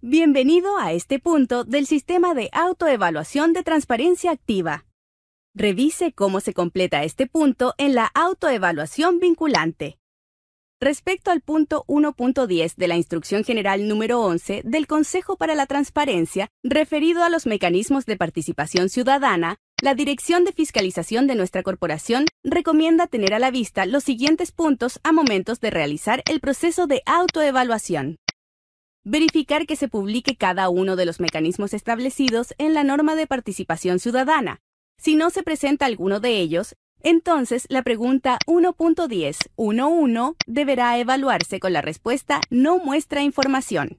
Bienvenido a este punto del sistema de autoevaluación de transparencia activa. Revise cómo se completa este punto en la autoevaluación vinculante. Respecto al punto 1.10 de la Instrucción General número 11 del Consejo para la Transparencia, referido a los mecanismos de participación ciudadana, la Dirección de Fiscalización de nuestra corporación recomienda tener a la vista los siguientes puntos a momentos de realizar el proceso de autoevaluación verificar que se publique cada uno de los mecanismos establecidos en la norma de participación ciudadana. Si no se presenta alguno de ellos, entonces la pregunta 1.10.1.1 deberá evaluarse con la respuesta no muestra información.